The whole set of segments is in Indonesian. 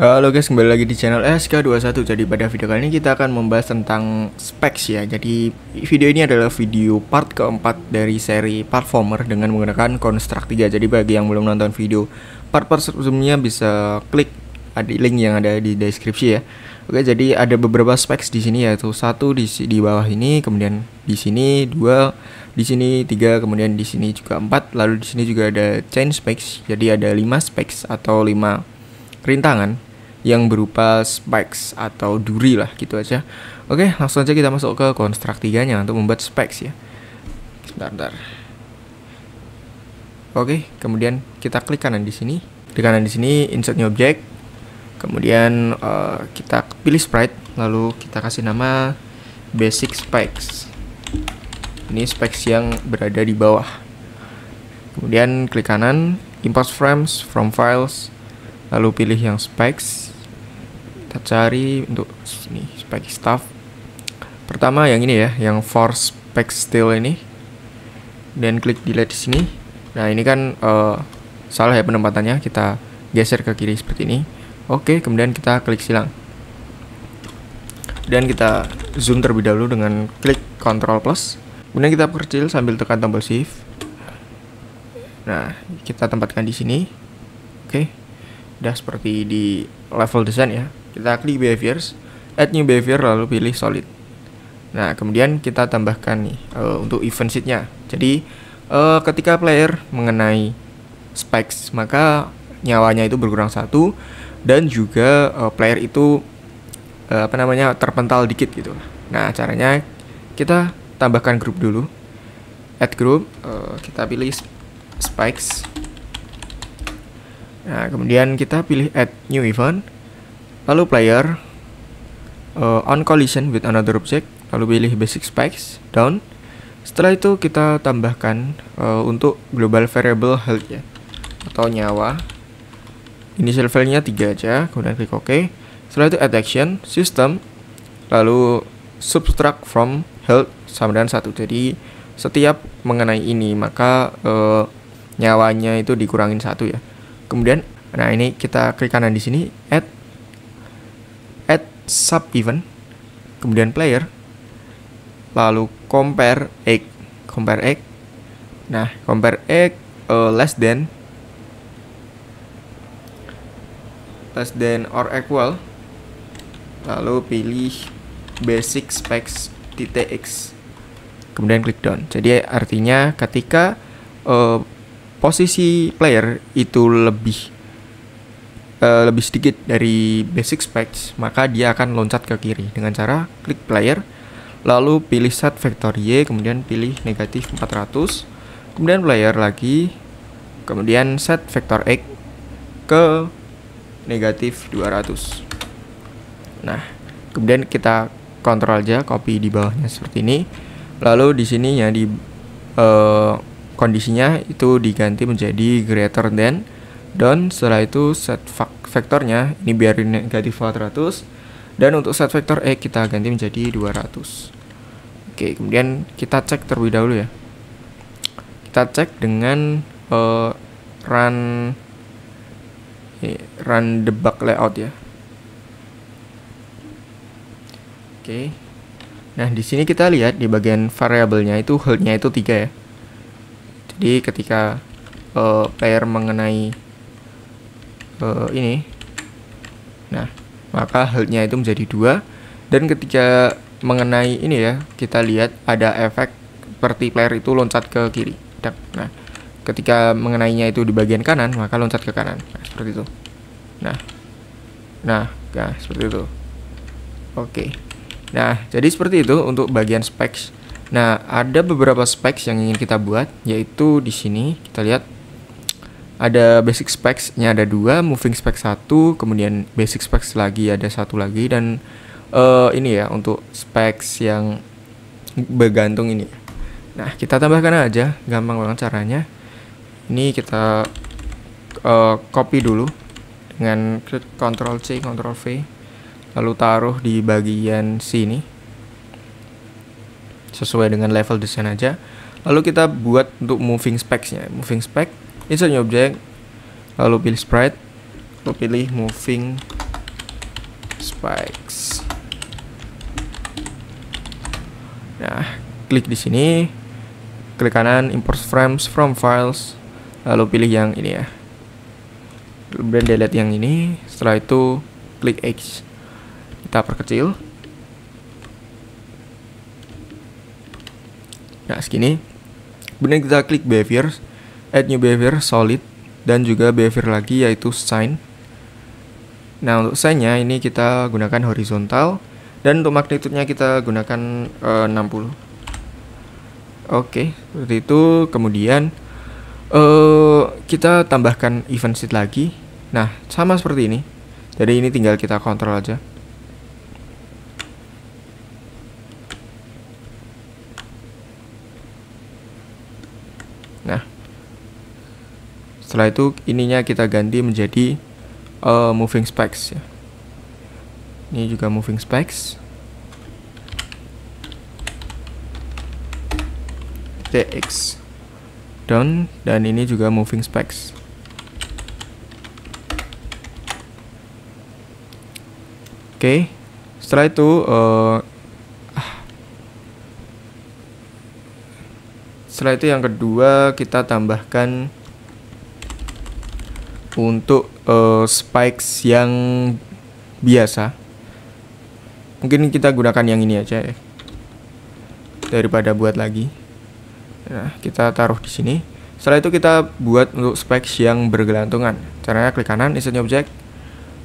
Halo guys, kembali lagi di channel SK21 Jadi pada video kali ini kita akan membahas tentang specs ya Jadi video ini adalah video part keempat dari seri platformer dengan menggunakan Construct 3 Jadi bagi yang belum nonton video part-part sebelumnya bisa klik ada link yang ada di deskripsi ya Oke, jadi ada beberapa specs di sini yaitu satu di di bawah ini, kemudian di sini dua, di sini tiga, kemudian di sini juga empat, lalu di sini juga ada chain specs. Jadi ada 5 specs atau 5 rintangan yang berupa spikes atau duri lah gitu aja. Oke, langsung aja kita masuk ke konstruk tiganya untuk membuat spikes ya. Bentar, bentar. Oke, kemudian kita klik kanan di sini. Di kanan di sini insert new object. Kemudian uh, kita pilih sprite, lalu kita kasih nama basic spikes. Ini spikes yang berada di bawah. Kemudian klik kanan, import frames from files, lalu pilih yang spikes kita cari untuk sini spek staff pertama yang ini ya yang force spec steel ini dan klik delete di sini nah ini kan uh, salah ya penempatannya kita geser ke kiri seperti ini oke kemudian kita klik silang dan kita zoom terlebih dahulu dengan klik control plus kemudian kita perkecil sambil tekan tombol shift nah kita tempatkan di sini oke udah seperti di level desain ya kita klik behaviors, add new behavior lalu pilih solid. Nah, kemudian kita tambahkan nih uh, untuk event sheet Jadi, uh, ketika player mengenai spikes, maka nyawanya itu berkurang satu dan juga uh, player itu uh, apa namanya terpental dikit gitu. Nah, caranya kita tambahkan grup dulu. Add group, uh, kita pilih spikes. Nah, kemudian kita pilih add new event Lalu player uh, on collision with another object, lalu pilih basic spikes down. Setelah itu kita tambahkan uh, untuk global variable health ya atau nyawa. Initial value-nya 3 aja, kemudian klik OK. Setelah itu add action system lalu subtract from health sama dengan satu. Jadi setiap mengenai ini maka uh, nyawanya itu dikurangin satu ya. Kemudian nah ini kita klik kanan di sini add sub event, kemudian player, lalu compare X, compare X, Nah, compare X uh, eh, less than less than or equal lalu pilih basic specs TTX, kemudian klik down jadi artinya ketika uh, posisi player itu lebih Eh, lebih sedikit dari basic specs, maka dia akan loncat ke kiri dengan cara klik player, lalu pilih set vector Y, kemudian pilih negatif 400, kemudian player lagi, kemudian set vector X ke negatif 200. Nah, kemudian kita kontrol aja copy di bawahnya seperti ini. Lalu di sini ya di uh, kondisinya itu diganti menjadi greater than down setelah itu set vektornya ini biarin negatif 400 dan untuk set vektor e kita ganti menjadi 200 oke kemudian kita cek terlebih dahulu ya kita cek dengan uh, run eh, run debug layout ya oke nah di sini kita lihat di bagian variabelnya itu holdnya itu tiga ya jadi ketika uh, player mengenai uh, ini nah maka healthnya itu menjadi dua dan ketika mengenai ini ya kita lihat ada efek seperti player itu loncat ke kiri nah ketika mengenainya itu di bagian kanan maka loncat ke kanan nah, seperti itu nah nah nah seperti itu oke nah jadi seperti itu untuk bagian specs nah ada beberapa specs yang ingin kita buat yaitu di sini kita lihat ada basic specs-nya ada dua, moving spec satu, kemudian basic specs lagi ada satu lagi dan uh, ini ya untuk specs yang bergantung ini. Nah kita tambahkan aja, gampang banget caranya. Ini kita uh, copy dulu dengan klik Ctrl C, Ctrl V, lalu taruh di bagian sini sesuai dengan level desain aja lalu kita buat untuk moving specs nya moving spec insert new object lalu pilih sprite lalu pilih moving spikes nah klik di sini klik kanan import frames from files lalu pilih yang ini ya kemudian delete yang ini setelah itu klik X kita perkecil nah segini kemudian kita klik behaviors add new behavior solid dan juga behavior lagi yaitu sign. Nah untuk sign-nya ini kita gunakan horizontal dan untuk magnitude-nya kita gunakan eh, uh, 60. Oke, okay, seperti itu. Kemudian uh, kita tambahkan event sheet lagi. Nah, sama seperti ini. Jadi ini tinggal kita kontrol aja. setelah itu ininya kita ganti menjadi uh, moving specs ya ini juga moving specs tx down dan ini juga moving specs oke okay. setelah itu uh, setelah itu yang kedua kita tambahkan untuk uh, spikes yang biasa mungkin kita gunakan yang ini aja ya daripada buat lagi nah kita taruh di sini setelah itu kita buat untuk spikes yang bergelantungan caranya klik kanan insert new object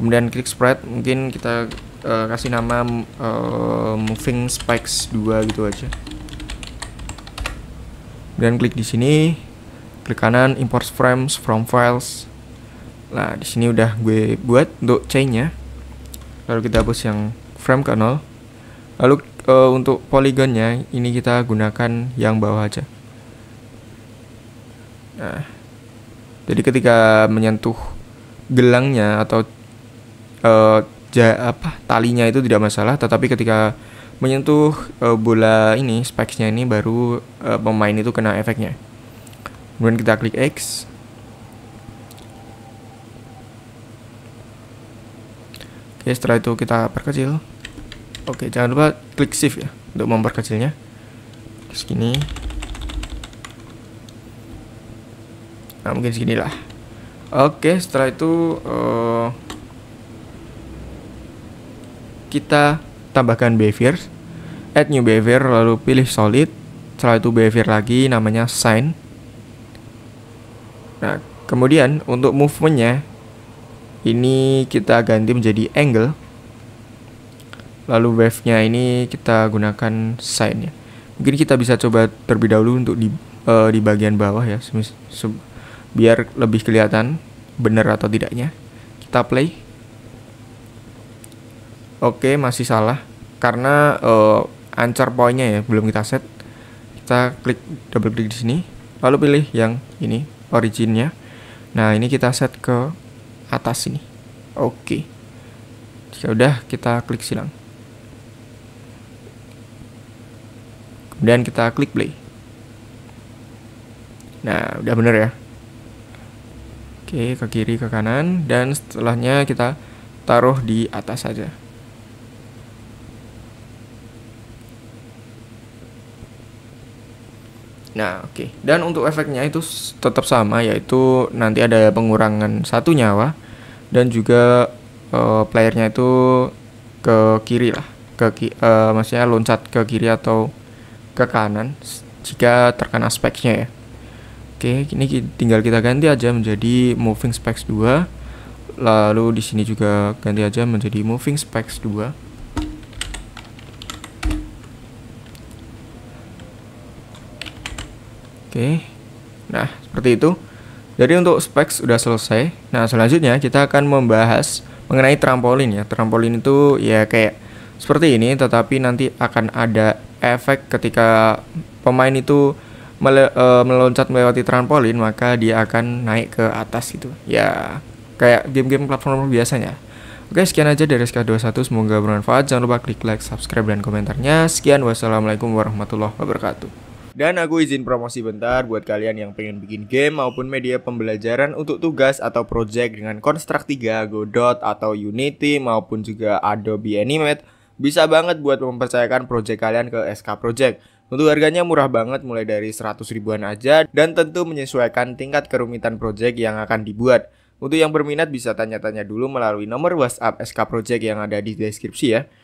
kemudian klik spread mungkin kita uh, kasih nama uh, moving spikes 2 gitu aja Dan klik di sini klik kanan import frames from files Nah, di sini udah gue buat untuk chainnya. Lalu kita hapus yang frame ke 0. Lalu e, untuk poligonnya ini kita gunakan yang bawah aja. Nah, jadi ketika menyentuh gelangnya atau e, ja, apa talinya itu tidak masalah, tetapi ketika menyentuh e, bola ini specs-nya ini baru e, pemain itu kena efeknya. Kemudian kita klik X, Oke, setelah itu kita perkecil. Oke, jangan lupa klik shift ya untuk memperkecilnya. Segini. Nah, mungkin seginilah. Oke, setelah itu uh, kita tambahkan behavior, add new behavior, lalu pilih solid. Setelah itu behavior lagi namanya sign. Nah, kemudian untuk movementnya ini kita ganti menjadi angle lalu wave-nya ini kita gunakan sine-nya mungkin kita bisa coba terlebih dahulu untuk di uh, di bagian bawah ya biar lebih kelihatan benar atau tidaknya kita play oke masih salah karena uh, eh, ancar poinnya ya belum kita set kita klik double klik di sini lalu pilih yang ini originnya nah ini kita set ke atas ini. Oke. Okay. Ya udah kita klik silang. Kemudian kita klik play. Nah, udah bener ya. Oke, okay, ke kiri, ke kanan dan setelahnya kita taruh di atas saja. Nah, oke. Okay. Dan untuk efeknya itu tetap sama yaitu nanti ada pengurangan satu nyawa dan juga uh, playernya itu ke kiri lah, ke ki uh, maksudnya loncat ke kiri atau ke kanan jika terkena speknya ya. Oke, okay, ini tinggal kita ganti aja menjadi moving specs 2. Lalu di sini juga ganti aja menjadi moving specs 2. Oke. Nah, seperti itu. Jadi untuk specs sudah selesai. Nah, selanjutnya kita akan membahas mengenai trampolin ya. Trampolin itu ya kayak seperti ini tetapi nanti akan ada efek ketika pemain itu mele uh, meloncat melewati trampolin maka dia akan naik ke atas gitu ya kayak game-game platform biasanya oke sekian aja dari SK21 semoga bermanfaat jangan lupa klik like subscribe dan komentarnya sekian wassalamualaikum warahmatullahi wabarakatuh dan aku izin promosi bentar buat kalian yang pengen bikin game maupun media pembelajaran untuk tugas atau project dengan Construct 3, Godot, atau Unity maupun juga Adobe Animate, bisa banget buat mempercayakan project kalian ke SK Project. Untuk harganya murah banget mulai dari 100 ribuan aja dan tentu menyesuaikan tingkat kerumitan project yang akan dibuat. Untuk yang berminat bisa tanya-tanya dulu melalui nomor WhatsApp SK Project yang ada di deskripsi ya.